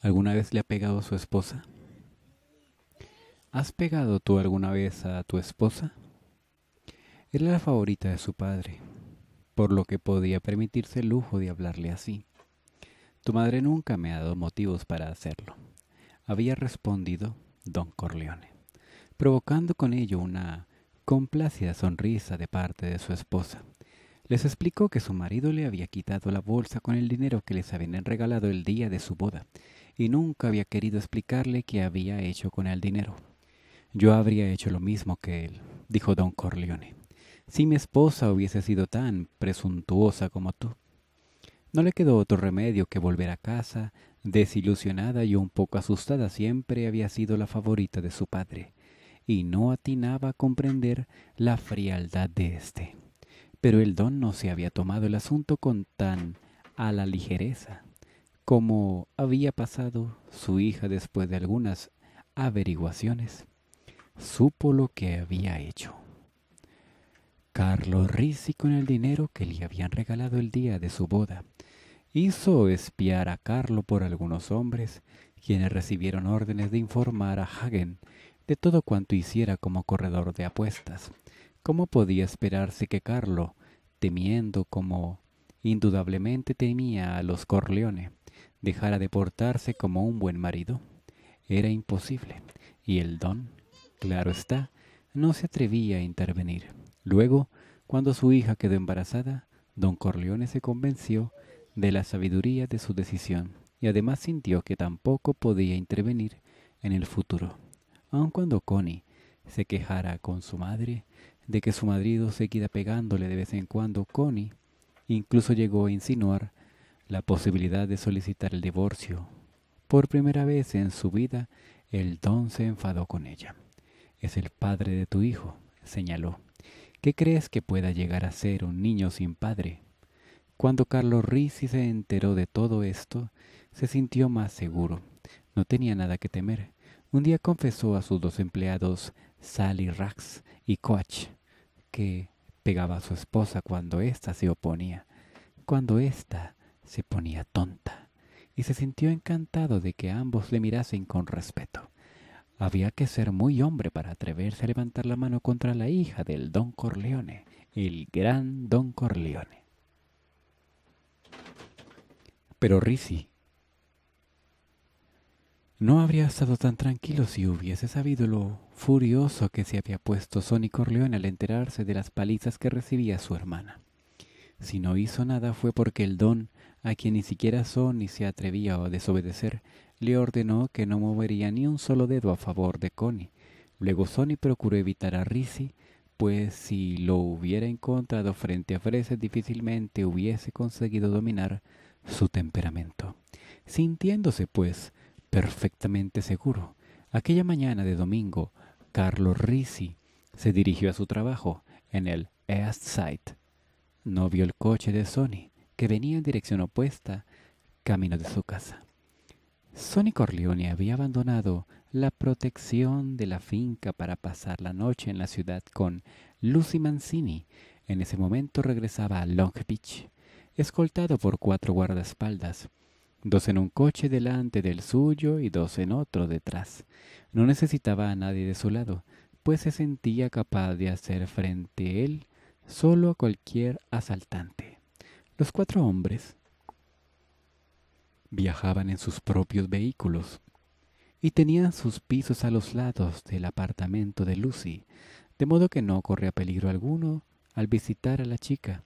¿Alguna vez le ha pegado a su esposa? ¿Has pegado tú alguna vez a tu esposa? Era la favorita de su padre, por lo que podía permitirse el lujo de hablarle así. Tu madre nunca me ha dado motivos para hacerlo, había respondido don Corleone, provocando con ello una complacida sonrisa de parte de su esposa. Les explicó que su marido le había quitado la bolsa con el dinero que les habían regalado el día de su boda y nunca había querido explicarle qué había hecho con el dinero. Yo habría hecho lo mismo que él, dijo don Corleone, si mi esposa hubiese sido tan presuntuosa como tú. No le quedó otro remedio que volver a casa, desilusionada y un poco asustada siempre había sido la favorita de su padre, y no atinaba a comprender la frialdad de éste. Pero el don no se había tomado el asunto con tan a la ligereza. Como había pasado su hija después de algunas averiguaciones, supo lo que había hecho. Carlos Risi con el dinero que le habían regalado el día de su boda, hizo espiar a Carlo por algunos hombres, quienes recibieron órdenes de informar a Hagen de todo cuanto hiciera como corredor de apuestas. ¿Cómo podía esperarse que Carlo, temiendo como Indudablemente temía a los corleones Dejara de portarse como un buen marido. Era imposible. Y el don, claro está, no se atrevía a intervenir. Luego, cuando su hija quedó embarazada, don Corleone se convenció de la sabiduría de su decisión y además sintió que tampoco podía intervenir en el futuro. Aun cuando Connie se quejara con su madre de que su marido seguía pegándole de vez en cuando, Connie Incluso llegó a insinuar la posibilidad de solicitar el divorcio. Por primera vez en su vida, el don se enfadó con ella. Es el padre de tu hijo, señaló. ¿Qué crees que pueda llegar a ser un niño sin padre? Cuando Carlos Risi se enteró de todo esto, se sintió más seguro. No tenía nada que temer. Un día confesó a sus dos empleados, Sally Rax y Coach, que pegaba a su esposa cuando ésta se oponía, cuando ésta se ponía tonta, y se sintió encantado de que ambos le mirasen con respeto. Había que ser muy hombre para atreverse a levantar la mano contra la hija del don Corleone, el gran don Corleone. Pero Risi no habría estado tan tranquilo si hubiese sabido lo furioso que se había puesto Sonny Corleone al enterarse de las palizas que recibía su hermana. Si no hizo nada fue porque el don, a quien ni siquiera Sonny se atrevía a desobedecer, le ordenó que no movería ni un solo dedo a favor de Connie. Luego Sonny procuró evitar a Rizzi, pues si lo hubiera encontrado frente a Frese difícilmente hubiese conseguido dominar su temperamento. Sintiéndose, pues, perfectamente seguro, aquella mañana de domingo Carlos Risi se dirigió a su trabajo en el East Side. No vio el coche de Sonny, que venía en dirección opuesta, camino de su casa. Sonny Corleone había abandonado la protección de la finca para pasar la noche en la ciudad con Lucy Mancini. En ese momento regresaba a Long Beach, escoltado por cuatro guardaespaldas, dos en un coche delante del suyo y dos en otro detrás. No necesitaba a nadie de su lado, pues se sentía capaz de hacer frente a él solo a cualquier asaltante. Los cuatro hombres viajaban en sus propios vehículos y tenían sus pisos a los lados del apartamento de Lucy, de modo que no corría peligro alguno al visitar a la chica,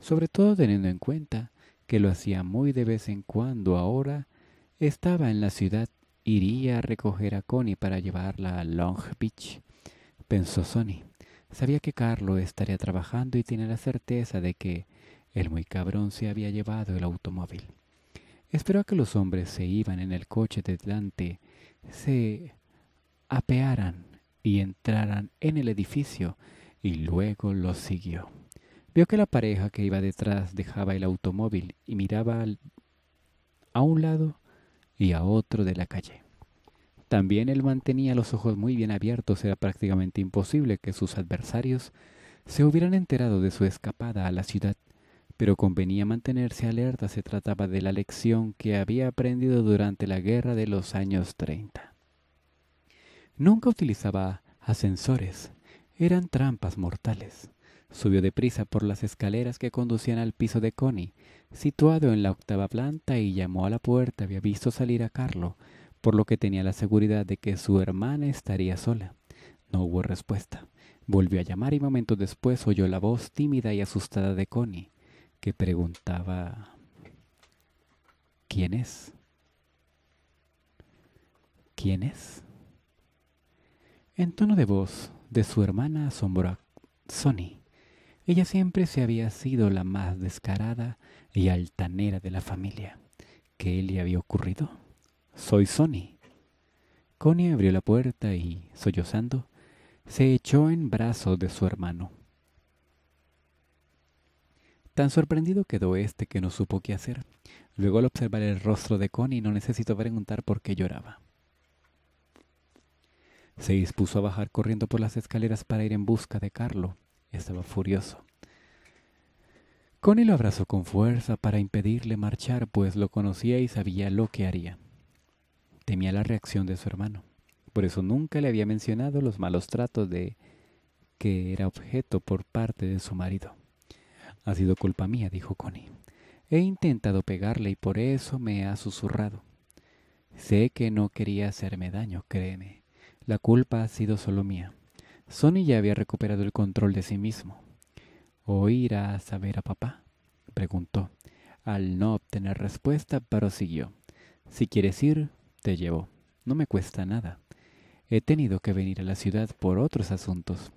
sobre todo teniendo en cuenta que lo hacía muy de vez en cuando ahora, estaba en la ciudad Iría a recoger a Connie para llevarla a Long Beach, pensó Sonny. Sabía que Carlo estaría trabajando y tenía la certeza de que el muy cabrón se había llevado el automóvil. Esperó a que los hombres se iban en el coche de delante, se apearan y entraran en el edificio y luego los siguió. Vio que la pareja que iba detrás dejaba el automóvil y miraba a un lado y a otro de la calle. También él mantenía los ojos muy bien abiertos, era prácticamente imposible que sus adversarios se hubieran enterado de su escapada a la ciudad, pero convenía mantenerse alerta, se trataba de la lección que había aprendido durante la guerra de los años 30. Nunca utilizaba ascensores, eran trampas mortales. Subió deprisa por las escaleras que conducían al piso de Connie situado en la octava planta, y llamó a la puerta. Había visto salir a Carlo, por lo que tenía la seguridad de que su hermana estaría sola. No hubo respuesta. Volvió a llamar y momentos después oyó la voz tímida y asustada de Connie, que preguntaba ¿Quién es? ¿Quién es? En tono de voz de su hermana asombró a Sonny, ella siempre se había sido la más descarada y altanera de la familia. ¿Qué le había ocurrido? Soy Sonny. Connie abrió la puerta y, sollozando, se echó en brazos de su hermano. Tan sorprendido quedó este que no supo qué hacer. Luego al observar el rostro de Connie no necesitó preguntar por qué lloraba. Se dispuso a bajar corriendo por las escaleras para ir en busca de Carlo, estaba furioso. Connie lo abrazó con fuerza para impedirle marchar, pues lo conocía y sabía lo que haría. Temía la reacción de su hermano. Por eso nunca le había mencionado los malos tratos de que era objeto por parte de su marido. Ha sido culpa mía, dijo Connie. He intentado pegarle y por eso me ha susurrado. Sé que no quería hacerme daño, créeme. La culpa ha sido solo mía. Sonny ya había recuperado el control de sí mismo. ¿O irás a ver a papá? preguntó. Al no obtener respuesta, siguió. Si quieres ir, te llevo. No me cuesta nada. He tenido que venir a la ciudad por otros asuntos.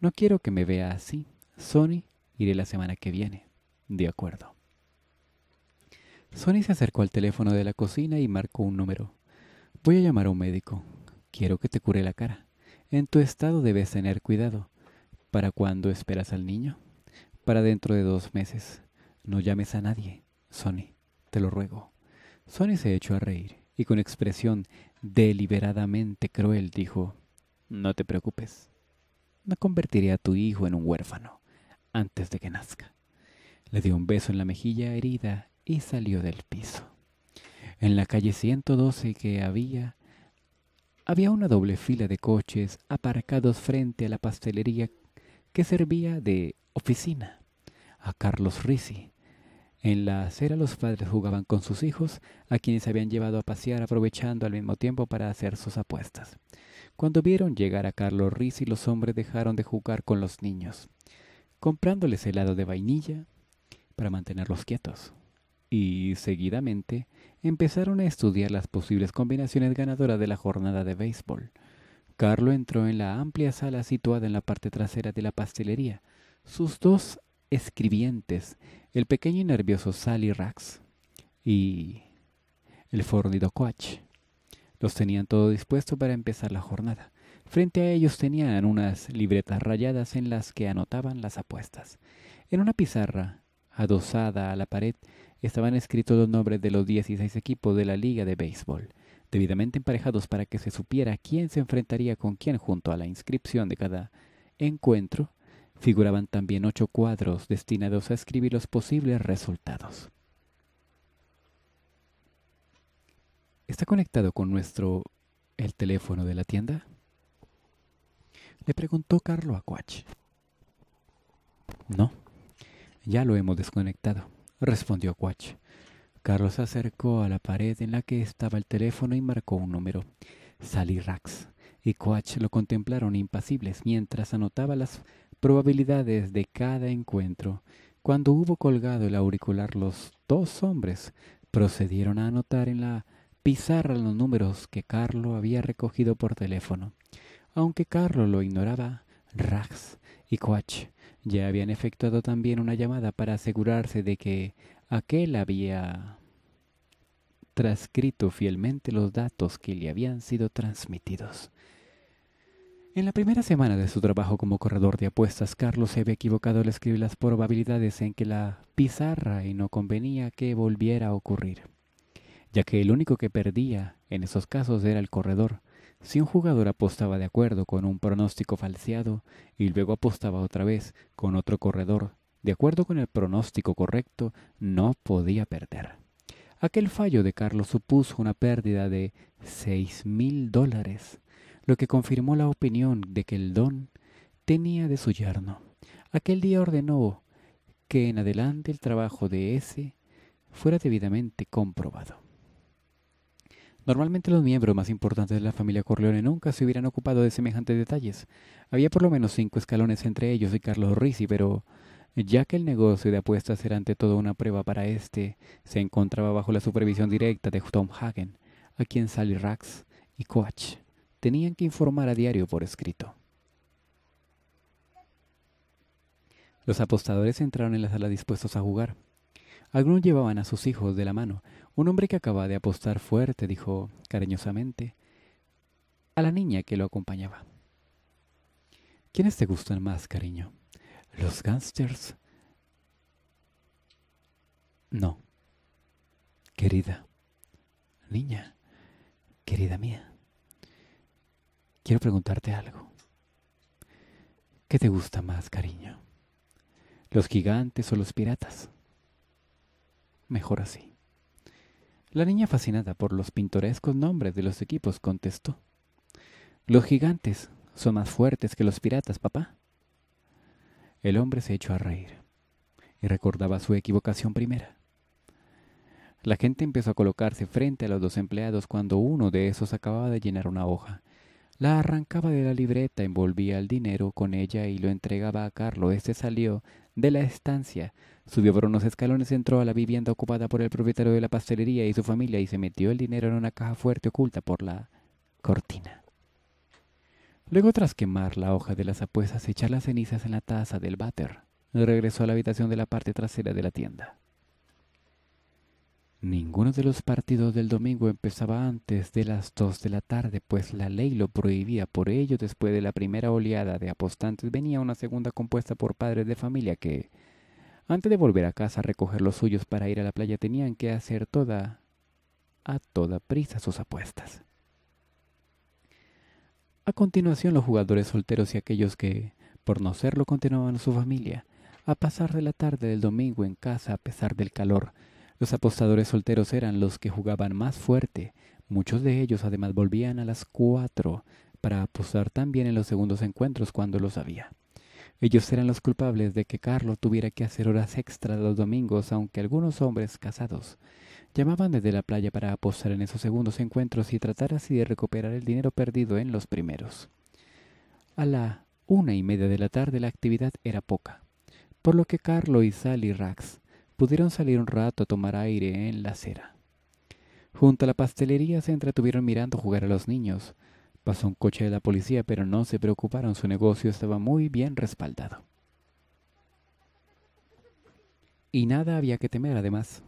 No quiero que me vea así. Sony, iré la semana que viene. De acuerdo. Sony se acercó al teléfono de la cocina y marcó un número. Voy a llamar a un médico. Quiero que te cure la cara. En tu estado debes tener cuidado. ¿Para cuándo esperas al niño? Para dentro de dos meses. No llames a nadie, Sony, te lo ruego. Sony se echó a reír y con expresión deliberadamente cruel dijo, No te preocupes. No convertiré a tu hijo en un huérfano antes de que nazca. Le dio un beso en la mejilla herida y salió del piso. En la calle 112 que había había una doble fila de coches aparcados frente a la pastelería que servía de oficina a Carlos Risi. En la acera los padres jugaban con sus hijos, a quienes habían llevado a pasear aprovechando al mismo tiempo para hacer sus apuestas. Cuando vieron llegar a Carlos Risi, los hombres dejaron de jugar con los niños, comprándoles helado de vainilla para mantenerlos quietos. Y seguidamente empezaron a estudiar las posibles combinaciones ganadoras de la jornada de béisbol. Carlo entró en la amplia sala situada en la parte trasera de la pastelería. Sus dos escribientes, el pequeño y nervioso Sally Rax y el fornido Coach, los tenían todo dispuesto para empezar la jornada. Frente a ellos tenían unas libretas rayadas en las que anotaban las apuestas. En una pizarra, adosada a la pared, estaban escritos los nombres de los 16 equipos de la liga de béisbol, debidamente emparejados para que se supiera quién se enfrentaría con quién junto a la inscripción de cada encuentro. Figuraban también ocho cuadros destinados a escribir los posibles resultados. ¿Está conectado con nuestro el teléfono de la tienda? Le preguntó Carlo a Quach. No, ya lo hemos desconectado respondió Quach. Carlos se acercó a la pared en la que estaba el teléfono y marcó un número. Sally Rax y Quach lo contemplaron impasibles mientras anotaba las probabilidades de cada encuentro. Cuando hubo colgado el auricular, los dos hombres procedieron a anotar en la pizarra los números que Carlos había recogido por teléfono. Aunque Carlos lo ignoraba, Rax y Quach ya habían efectuado también una llamada para asegurarse de que aquel había transcrito fielmente los datos que le habían sido transmitidos. En la primera semana de su trabajo como corredor de apuestas, Carlos se había equivocado al escribir las probabilidades en que la pizarra y no convenía que volviera a ocurrir, ya que el único que perdía en esos casos era el corredor, si un jugador apostaba de acuerdo con un pronóstico falseado y luego apostaba otra vez con otro corredor, de acuerdo con el pronóstico correcto, no podía perder. Aquel fallo de Carlos supuso una pérdida de seis mil dólares, lo que confirmó la opinión de que el don tenía de su yerno. Aquel día ordenó que en adelante el trabajo de ese fuera debidamente comprobado. Normalmente los miembros más importantes de la familia Corleone nunca se hubieran ocupado de semejantes detalles. Había por lo menos cinco escalones entre ellos y Carlos Risi, pero ya que el negocio de apuestas era ante todo una prueba para este, se encontraba bajo la supervisión directa de Tom Hagen, a quien Sally Rax y Coach tenían que informar a diario por escrito. Los apostadores entraron en la sala dispuestos a jugar. Algunos llevaban a sus hijos de la mano, un hombre que acaba de apostar fuerte dijo cariñosamente a la niña que lo acompañaba. ¿Quiénes te gustan más, cariño? ¿Los gangsters? No. Querida. Niña. Querida mía. Quiero preguntarte algo. ¿Qué te gusta más, cariño? ¿Los gigantes o los piratas? Mejor así. La niña fascinada por los pintorescos nombres de los equipos contestó. Los gigantes son más fuertes que los piratas, papá. El hombre se echó a reír y recordaba su equivocación primera. La gente empezó a colocarse frente a los dos empleados cuando uno de esos acababa de llenar una hoja. La arrancaba de la libreta, envolvía el dinero con ella y lo entregaba a carlos Este salió de la estancia Subió por unos escalones, entró a la vivienda ocupada por el propietario de la pastelería y su familia y se metió el dinero en una caja fuerte oculta por la cortina. Luego, tras quemar la hoja de las apuestas, echar las cenizas en la taza del váter, regresó a la habitación de la parte trasera de la tienda. Ninguno de los partidos del domingo empezaba antes de las dos de la tarde, pues la ley lo prohibía. Por ello, después de la primera oleada de apostantes, venía una segunda compuesta por padres de familia que antes de volver a casa a recoger los suyos para ir a la playa tenían que hacer toda, a toda prisa sus apuestas. A continuación los jugadores solteros y aquellos que, por no serlo, continuaban su familia, a pasar de la tarde del domingo en casa a pesar del calor. Los apostadores solteros eran los que jugaban más fuerte. Muchos de ellos además volvían a las cuatro para apostar también en los segundos encuentros cuando los había. Ellos eran los culpables de que Carlos tuviera que hacer horas extra los domingos, aunque algunos hombres casados llamaban desde la playa para apostar en esos segundos encuentros y tratar así de recuperar el dinero perdido en los primeros. A la una y media de la tarde la actividad era poca, por lo que Carlo y Sally Rax pudieron salir un rato a tomar aire en la acera. Junto a la pastelería se entretuvieron mirando jugar a los niños, Pasó un coche de la policía, pero no se preocuparon, su negocio estaba muy bien respaldado. Y nada había que temer además.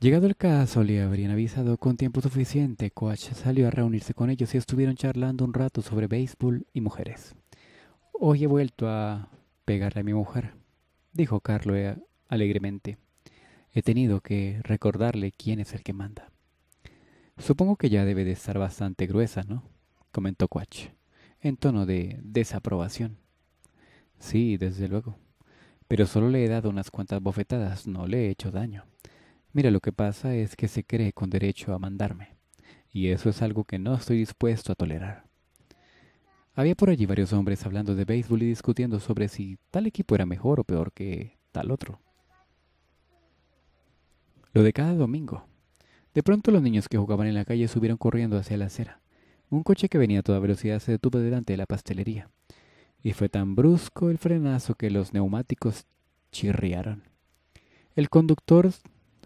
Llegado el caso, le habrían avisado con tiempo suficiente. Coach salió a reunirse con ellos y estuvieron charlando un rato sobre béisbol y mujeres. Hoy he vuelto a pegarle a mi mujer, dijo Carlo eh, alegremente. He tenido que recordarle quién es el que manda. Supongo que ya debe de estar bastante gruesa, ¿no? comentó Quach, en tono de desaprobación. Sí, desde luego. Pero solo le he dado unas cuantas bofetadas, no le he hecho daño. Mira, lo que pasa es que se cree con derecho a mandarme, y eso es algo que no estoy dispuesto a tolerar. Había por allí varios hombres hablando de béisbol y discutiendo sobre si tal equipo era mejor o peor que tal otro. Lo de cada domingo, de pronto los niños que jugaban en la calle subieron corriendo hacia la acera. Un coche que venía a toda velocidad se detuvo delante de la pastelería. Y fue tan brusco el frenazo que los neumáticos chirriaron. El conductor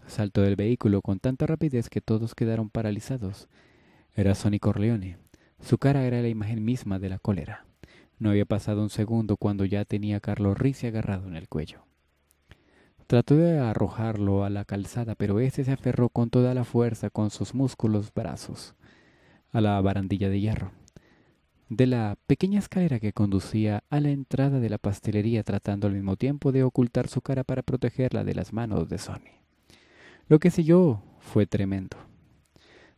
saltó del vehículo con tanta rapidez que todos quedaron paralizados. Era Sonny Corleone. Su cara era la imagen misma de la cólera. No había pasado un segundo cuando ya tenía a Carlos Rizzi agarrado en el cuello. Trató de arrojarlo a la calzada, pero éste se aferró con toda la fuerza con sus músculos brazos a la barandilla de hierro de la pequeña escalera que conducía a la entrada de la pastelería tratando al mismo tiempo de ocultar su cara para protegerla de las manos de Sony. Lo que siguió fue tremendo.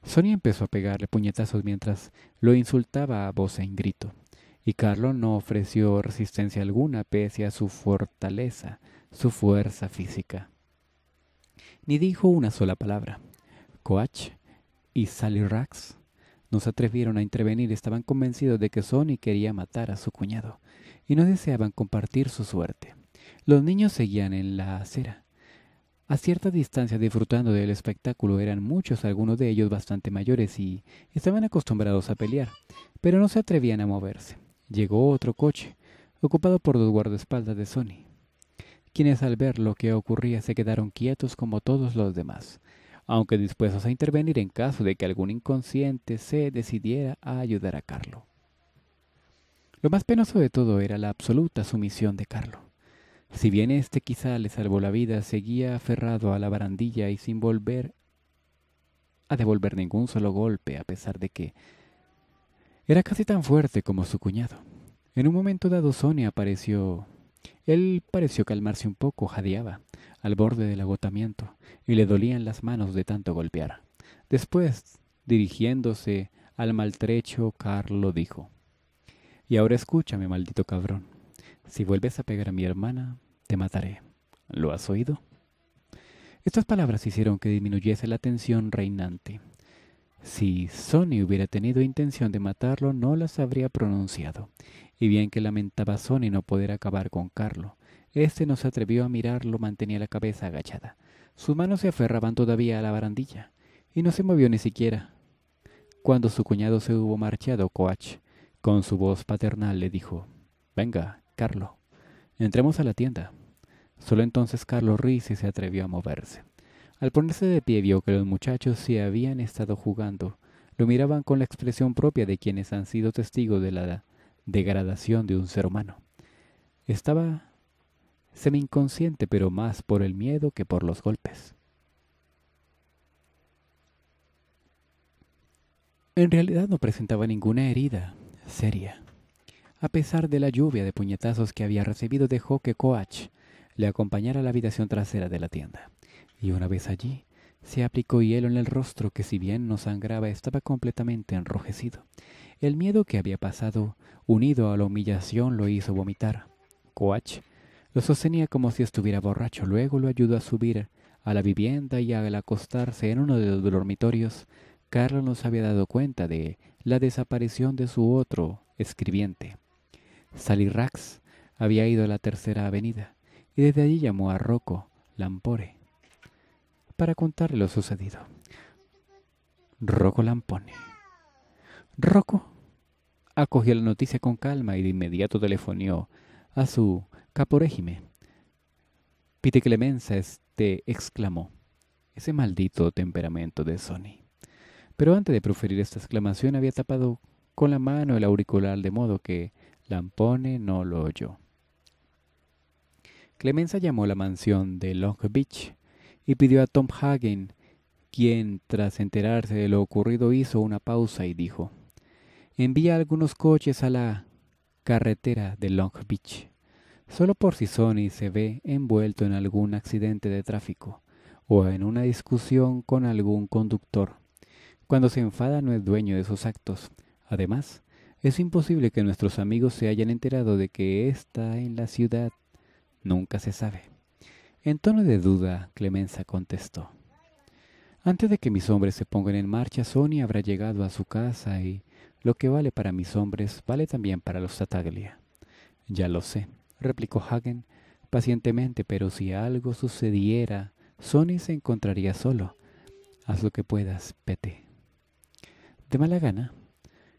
Sony empezó a pegarle puñetazos mientras lo insultaba a voz en grito, y Carlos no ofreció resistencia alguna pese a su fortaleza su fuerza física. Ni dijo una sola palabra. Coach y Sally Rax no se atrevieron a intervenir, estaban convencidos de que Sonny quería matar a su cuñado y no deseaban compartir su suerte. Los niños seguían en la acera. A cierta distancia disfrutando del espectáculo eran muchos, algunos de ellos bastante mayores y estaban acostumbrados a pelear, pero no se atrevían a moverse. Llegó otro coche, ocupado por dos guardaespaldas de Sony quienes al ver lo que ocurría se quedaron quietos como todos los demás, aunque dispuestos a intervenir en caso de que algún inconsciente se decidiera a ayudar a Carlo. Lo más penoso de todo era la absoluta sumisión de Carlo. Si bien éste quizá le salvó la vida, seguía aferrado a la barandilla y sin volver a devolver ningún solo golpe, a pesar de que era casi tan fuerte como su cuñado. En un momento dado Sonia apareció él pareció calmarse un poco, jadeaba, al borde del agotamiento, y le dolían las manos de tanto golpear. Después, dirigiéndose al maltrecho, Carlo dijo, Y ahora escúchame, maldito cabrón. Si vuelves a pegar a mi hermana, te mataré. ¿Lo has oído? Estas palabras hicieron que disminuyese la tensión reinante. Si sony hubiera tenido intención de matarlo, no las habría pronunciado, y bien que lamentaba Sony no poder acabar con Carlo. Este no se atrevió a mirarlo, mantenía la cabeza agachada. Sus manos se aferraban todavía a la barandilla, y no se movió ni siquiera. Cuando su cuñado se hubo marchado, Coach, con su voz paternal, le dijo, Venga, Carlo, entremos a la tienda. Solo entonces Carlos y se atrevió a moverse. Al ponerse de pie vio que los muchachos se habían estado jugando. Lo miraban con la expresión propia de quienes han sido testigos de la degradación de un ser humano. Estaba semi-inconsciente, pero más por el miedo que por los golpes. En realidad no presentaba ninguna herida seria. A pesar de la lluvia de puñetazos que había recibido, dejó que Coach le acompañara a la habitación trasera de la tienda. Y una vez allí, se aplicó hielo en el rostro que si bien no sangraba estaba completamente enrojecido el miedo que había pasado, unido a la humillación, lo hizo vomitar. Coach lo sostenía como si estuviera borracho. Luego lo ayudó a subir a la vivienda y al acostarse en uno de los dormitorios, Carlos no se había dado cuenta de la desaparición de su otro escribiente. Sally Rax había ido a la tercera avenida y desde allí llamó a Rocco Lampore para contarle lo sucedido. Rocco Lampone. Rocco acogió la noticia con calma y de inmediato telefonió a su caporégime. Pite Clemenza este exclamó, ese maldito temperamento de Sonny. Pero antes de proferir esta exclamación había tapado con la mano el auricular de modo que Lampone no lo oyó. Clemenza llamó a la mansión de Long Beach y pidió a Tom Hagen, quien tras enterarse de lo ocurrido hizo una pausa y dijo, envía algunos coches a la carretera de Long Beach, solo por si Sony se ve envuelto en algún accidente de tráfico o en una discusión con algún conductor. Cuando se enfada no es dueño de sus actos. Además, es imposible que nuestros amigos se hayan enterado de que está en la ciudad. Nunca se sabe. En tono de duda, Clemenza contestó. Antes de que mis hombres se pongan en marcha, Sony habrá llegado a su casa y lo que vale para mis hombres vale también para los Tataglia. Ya lo sé, replicó Hagen pacientemente, pero si algo sucediera, Sonny se encontraría solo. Haz lo que puedas, Pete. De mala gana,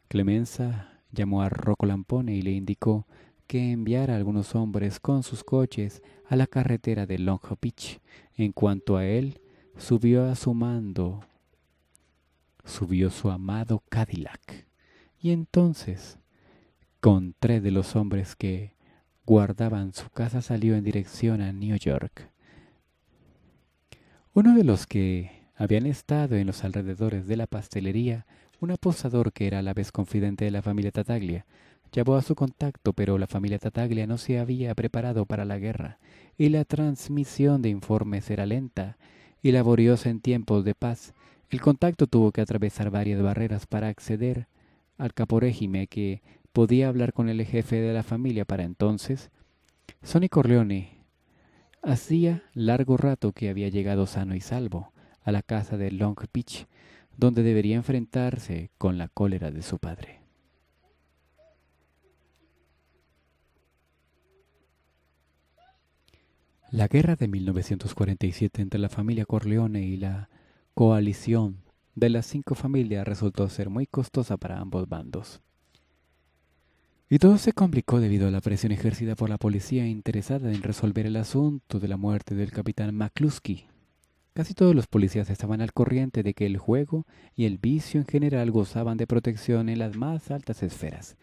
Clemenza llamó a Rocco Lampone y le indicó que enviara algunos hombres con sus coches a la carretera de Long Beach. En cuanto a él, subió a su mando, subió su amado Cadillac. Y entonces, con tres de los hombres que guardaban su casa salió en dirección a New York. Uno de los que habían estado en los alrededores de la pastelería, un aposador que era a la vez confidente de la familia Tataglia, llamó a su contacto, pero la familia Tataglia no se había preparado para la guerra, y la transmisión de informes era lenta y laboriosa en tiempos de paz. El contacto tuvo que atravesar varias barreras para acceder al caporégime que podía hablar con el jefe de la familia para entonces, Sonny Corleone hacía largo rato que había llegado sano y salvo a la casa de Long Beach, donde debería enfrentarse con la cólera de su padre. La guerra de 1947 entre la familia Corleone y la coalición de las cinco familias resultó ser muy costosa para ambos bandos. Y todo se complicó debido a la presión ejercida por la policía interesada en resolver el asunto de la muerte del capitán McCluskey. Casi todos los policías estaban al corriente de que el juego y el vicio en general gozaban de protección en las más altas esferas.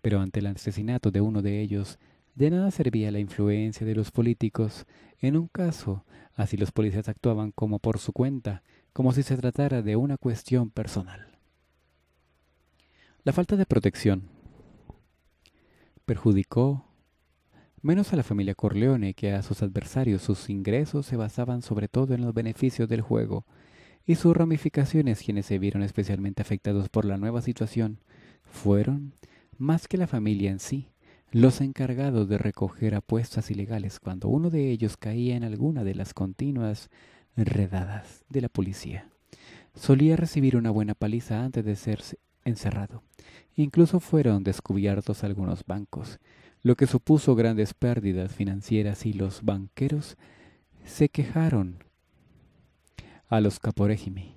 Pero ante el asesinato de uno de ellos, de nada servía la influencia de los políticos. En un caso, así los policías actuaban como por su cuenta, como si se tratara de una cuestión personal. La falta de protección perjudicó menos a la familia Corleone que a sus adversarios. Sus ingresos se basaban sobre todo en los beneficios del juego y sus ramificaciones, quienes se vieron especialmente afectados por la nueva situación, fueron, más que la familia en sí, los encargados de recoger apuestas ilegales cuando uno de ellos caía en alguna de las continuas enredadas de la policía. Solía recibir una buena paliza antes de ser encerrado. Incluso fueron descubiertos algunos bancos, lo que supuso grandes pérdidas financieras y los banqueros se quejaron a los caporégimi,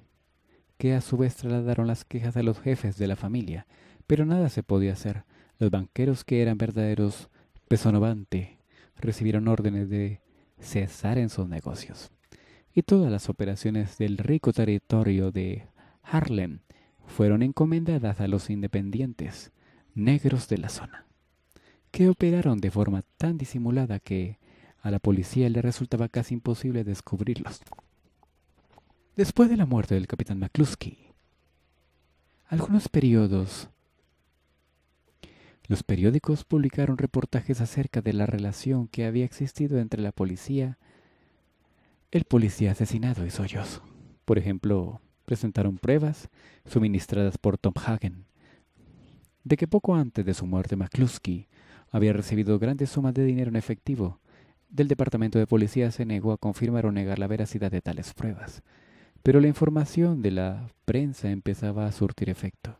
que a su vez trasladaron las quejas a los jefes de la familia, pero nada se podía hacer. Los banqueros que eran verdaderos pesonovante recibieron órdenes de cesar en sus negocios y todas las operaciones del rico territorio de Harlem fueron encomendadas a los independientes negros de la zona, que operaron de forma tan disimulada que a la policía le resultaba casi imposible descubrirlos. Después de la muerte del capitán McCluskey, algunos periodos los periódicos publicaron reportajes acerca de la relación que había existido entre la policía el policía asesinado es sollozo. Por ejemplo, presentaron pruebas suministradas por Tom Hagen de que poco antes de su muerte McCluskey había recibido grandes sumas de dinero en efectivo. Del departamento de policía se negó a confirmar o negar la veracidad de tales pruebas, pero la información de la prensa empezaba a surtir efecto.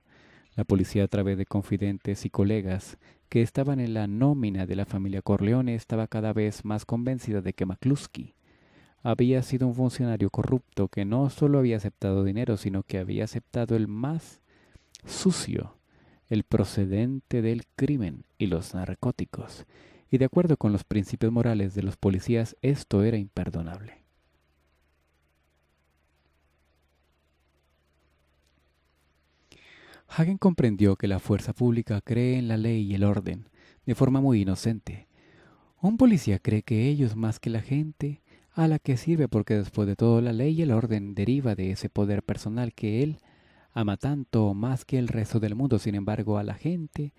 La policía a través de confidentes y colegas que estaban en la nómina de la familia Corleone estaba cada vez más convencida de que McCluskey había sido un funcionario corrupto que no solo había aceptado dinero, sino que había aceptado el más sucio, el procedente del crimen y los narcóticos. Y de acuerdo con los principios morales de los policías, esto era imperdonable. Hagen comprendió que la fuerza pública cree en la ley y el orden, de forma muy inocente. Un policía cree que ellos más que la gente a la que sirve porque después de todo la ley y el orden deriva de ese poder personal que él ama tanto más que el resto del mundo. Sin embargo, a la gente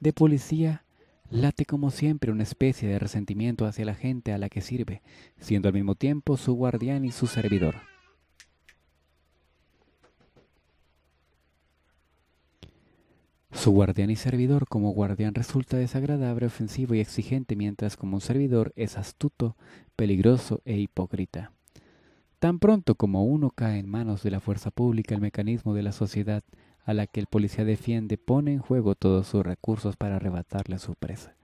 de policía late como siempre una especie de resentimiento hacia la gente a la que sirve, siendo al mismo tiempo su guardián y su servidor. Su guardián y servidor como guardián resulta desagradable, ofensivo y exigente, mientras como un servidor es astuto, peligroso e hipócrita. Tan pronto como uno cae en manos de la fuerza pública, el mecanismo de la sociedad a la que el policía defiende pone en juego todos sus recursos para arrebatarle a su presa.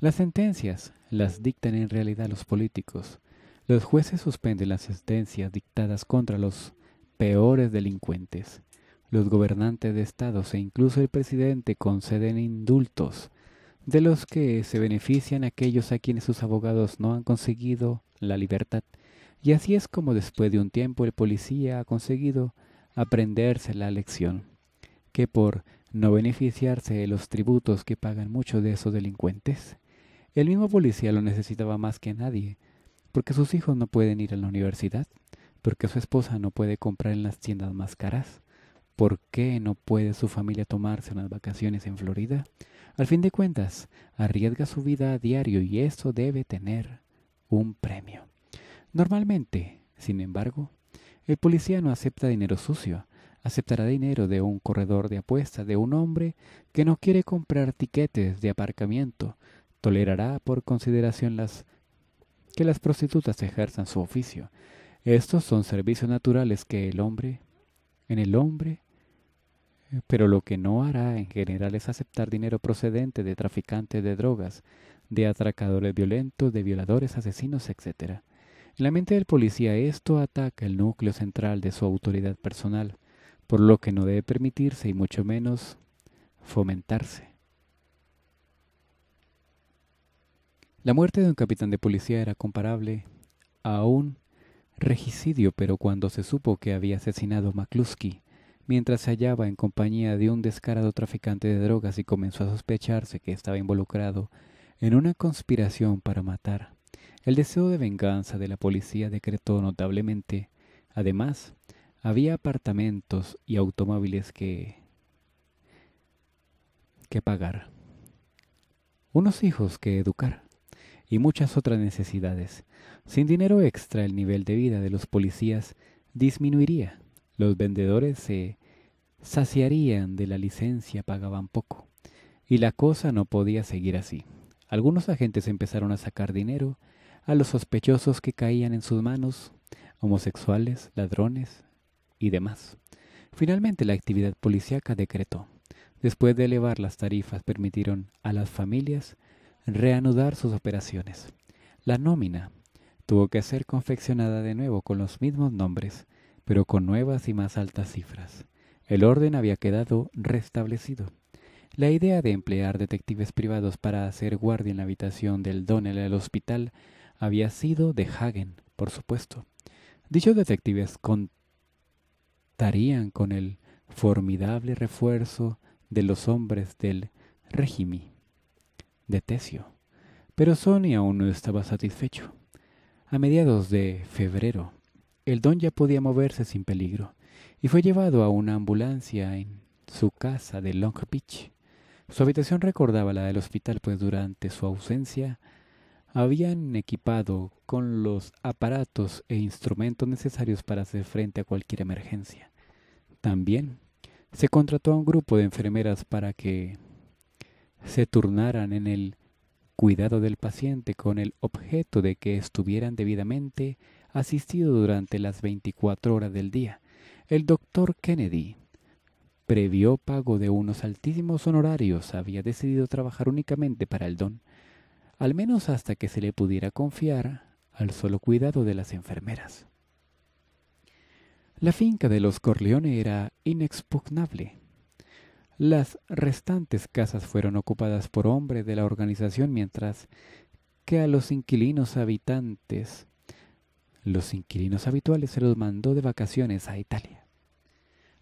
Las sentencias las dictan en realidad los políticos. Los jueces suspenden las sentencias dictadas contra los peores delincuentes. Los gobernantes de estados e incluso el presidente conceden indultos, de los que se benefician aquellos a quienes sus abogados no han conseguido la libertad. Y así es como después de un tiempo el policía ha conseguido aprenderse la lección, que por no beneficiarse de los tributos que pagan muchos de esos delincuentes, el mismo policía lo necesitaba más que nadie, porque sus hijos no pueden ir a la universidad, ¿Por qué su esposa no puede comprar en las tiendas más caras? ¿Por qué no puede su familia tomarse unas vacaciones en Florida? Al fin de cuentas, arriesga su vida a diario y eso debe tener un premio. Normalmente, sin embargo, el policía no acepta dinero sucio, aceptará dinero de un corredor de apuestas, de un hombre que no quiere comprar tiquetes de aparcamiento, tolerará por consideración las que las prostitutas ejerzan su oficio, estos son servicios naturales que el hombre, en el hombre, eh, pero lo que no hará en general es aceptar dinero procedente de traficantes de drogas, de atracadores violentos, de violadores, asesinos, etc. En la mente del policía esto ataca el núcleo central de su autoridad personal, por lo que no debe permitirse y mucho menos fomentarse. La muerte de un capitán de policía era comparable a un regicidio, pero cuando se supo que había asesinado a mientras se hallaba en compañía de un descarado traficante de drogas y comenzó a sospecharse que estaba involucrado en una conspiración para matar. El deseo de venganza de la policía decretó notablemente. Además, había apartamentos y automóviles que que pagar, unos hijos que educar, y muchas otras necesidades. Sin dinero extra el nivel de vida de los policías disminuiría. Los vendedores se saciarían de la licencia, pagaban poco. Y la cosa no podía seguir así. Algunos agentes empezaron a sacar dinero a los sospechosos que caían en sus manos, homosexuales, ladrones y demás. Finalmente la actividad policíaca decretó. Después de elevar las tarifas permitieron a las familias reanudar sus operaciones. La nómina tuvo que ser confeccionada de nuevo con los mismos nombres, pero con nuevas y más altas cifras. El orden había quedado restablecido. La idea de emplear detectives privados para hacer guardia en la habitación del en el hospital había sido de Hagen, por supuesto. Dichos detectives contarían con el formidable refuerzo de los hombres del régimen de Tesio, pero Sony aún no estaba satisfecho. A mediados de febrero, el don ya podía moverse sin peligro y fue llevado a una ambulancia en su casa de Long Beach. Su habitación recordaba la del hospital, pues durante su ausencia habían equipado con los aparatos e instrumentos necesarios para hacer frente a cualquier emergencia. También se contrató a un grupo de enfermeras para que se turnaran en el cuidado del paciente con el objeto de que estuvieran debidamente asistido durante las 24 horas del día. El doctor Kennedy previo pago de unos altísimos honorarios, había decidido trabajar únicamente para el don, al menos hasta que se le pudiera confiar al solo cuidado de las enfermeras. La finca de los Corleone era inexpugnable. Las restantes casas fueron ocupadas por hombres de la organización mientras que a los inquilinos habitantes, los inquilinos habituales se los mandó de vacaciones a Italia,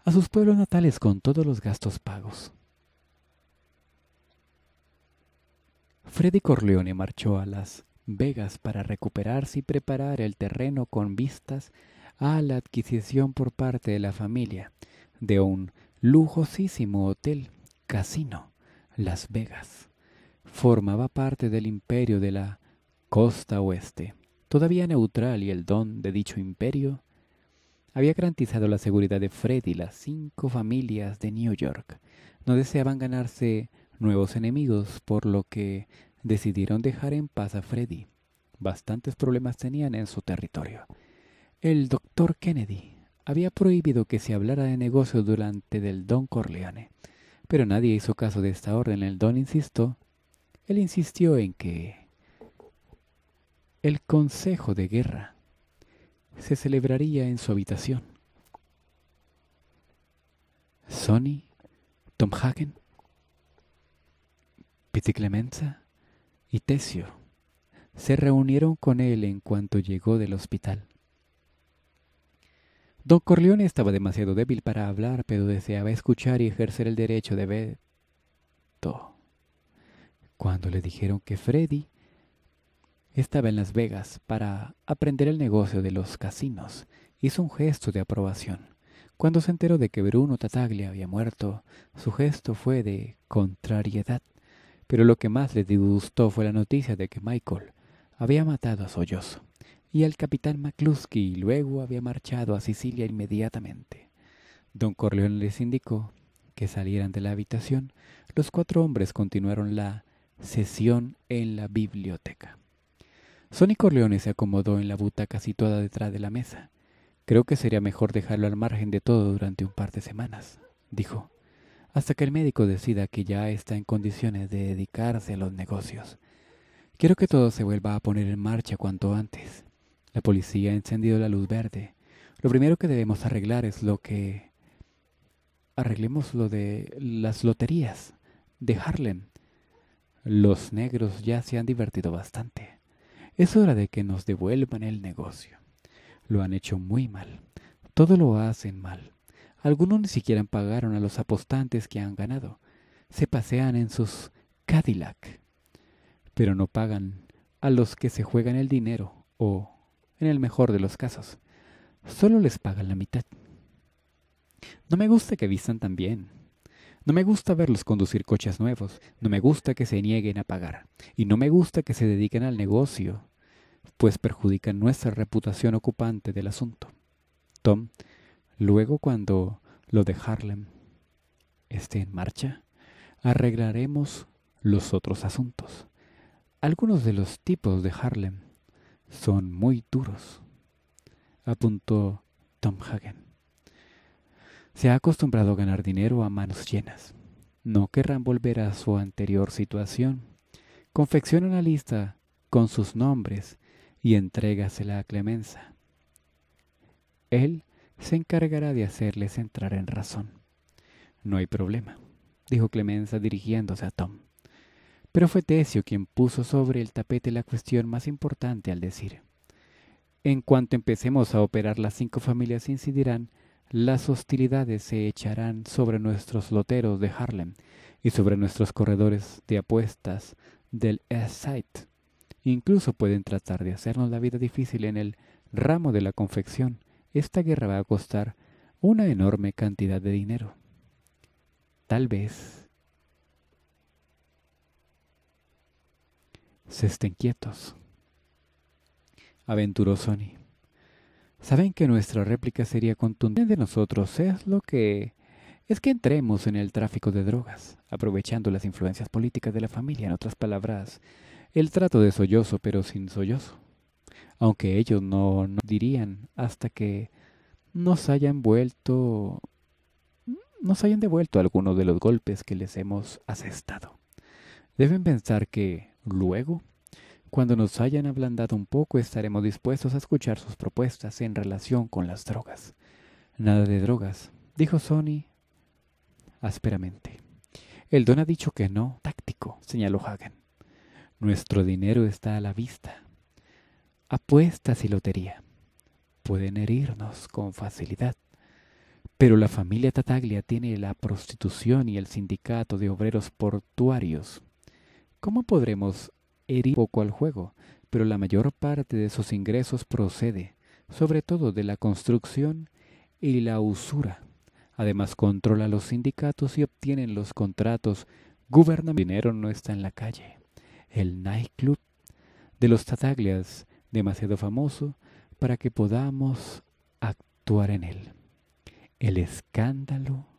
a sus pueblos natales con todos los gastos pagos. Freddy Corleone marchó a Las Vegas para recuperarse y preparar el terreno con vistas a la adquisición por parte de la familia de un lujosísimo hotel Casino Las Vegas formaba parte del imperio de la costa oeste. Todavía neutral y el don de dicho imperio había garantizado la seguridad de Freddy y las cinco familias de New York. No deseaban ganarse nuevos enemigos, por lo que decidieron dejar en paz a Freddy. Bastantes problemas tenían en su territorio. El doctor Kennedy había prohibido que se hablara de negocios durante del don Corleone, pero nadie hizo caso de esta orden. El don insistió, él insistió en que el Consejo de Guerra se celebraría en su habitación. Sonny, Tom Hagen, Piti Clemenza y Tesio se reunieron con él en cuanto llegó del hospital. Don Corleone estaba demasiado débil para hablar, pero deseaba escuchar y ejercer el derecho de veto. Cuando le dijeron que Freddy estaba en Las Vegas para aprender el negocio de los casinos, hizo un gesto de aprobación. Cuando se enteró de que Bruno Tataglia había muerto, su gesto fue de contrariedad. Pero lo que más le disgustó fue la noticia de que Michael había matado a Sollozo y al capitán McCluskey, y luego había marchado a Sicilia inmediatamente. Don Corleone les indicó que salieran de la habitación. Los cuatro hombres continuaron la sesión en la biblioteca. Sonny Corleone se acomodó en la butaca situada detrás de la mesa. Creo que sería mejor dejarlo al margen de todo durante un par de semanas, dijo, hasta que el médico decida que ya está en condiciones de dedicarse a los negocios. Quiero que todo se vuelva a poner en marcha cuanto antes. La policía ha encendido la luz verde. Lo primero que debemos arreglar es lo que... Arreglemos lo de las loterías de Harlem. Los negros ya se han divertido bastante. Es hora de que nos devuelvan el negocio. Lo han hecho muy mal. Todo lo hacen mal. Algunos ni siquiera pagaron a los apostantes que han ganado. Se pasean en sus Cadillac. Pero no pagan a los que se juegan el dinero o en el mejor de los casos. Solo les pagan la mitad. No me gusta que vistan tan bien. No me gusta verlos conducir coches nuevos. No me gusta que se nieguen a pagar. Y no me gusta que se dediquen al negocio, pues perjudican nuestra reputación ocupante del asunto. Tom, luego cuando lo de Harlem esté en marcha, arreglaremos los otros asuntos. Algunos de los tipos de Harlem son muy duros, apuntó Tom Hagen. Se ha acostumbrado a ganar dinero a manos llenas. No querrán volver a su anterior situación. Confecciona una lista con sus nombres y entrégasela a Clemenza. Él se encargará de hacerles entrar en razón. No hay problema, dijo Clemenza dirigiéndose a Tom. Pero fue Tesio quien puso sobre el tapete la cuestión más importante al decir, en cuanto empecemos a operar las cinco familias incidirán, las hostilidades se echarán sobre nuestros loteros de Harlem y sobre nuestros corredores de apuestas del East Side. Incluso pueden tratar de hacernos la vida difícil en el ramo de la confección. Esta guerra va a costar una enorme cantidad de dinero. Tal vez se estén quietos. Aventuró Sony. Saben que nuestra réplica sería contundente de nosotros, es lo que... es que entremos en el tráfico de drogas, aprovechando las influencias políticas de la familia, en otras palabras, el trato de sollozo pero sin sollozo. Aunque ellos no, nos dirían hasta que nos hayan vuelto... nos hayan devuelto algunos de los golpes que les hemos asestado. Deben pensar que Luego, cuando nos hayan ablandado un poco, estaremos dispuestos a escuchar sus propuestas en relación con las drogas. Nada de drogas, dijo Sonny ásperamente. El don ha dicho que no, táctico, señaló Hagen. Nuestro dinero está a la vista. Apuestas y lotería pueden herirnos con facilidad. Pero la familia Tataglia tiene la prostitución y el sindicato de obreros portuarios ¿Cómo podremos herir poco al juego? Pero la mayor parte de esos ingresos procede, sobre todo de la construcción y la usura. Además controla los sindicatos y obtienen los contratos gubernamentales. El dinero no está en la calle. El nightclub de los Tataglias, demasiado famoso para que podamos actuar en él. El escándalo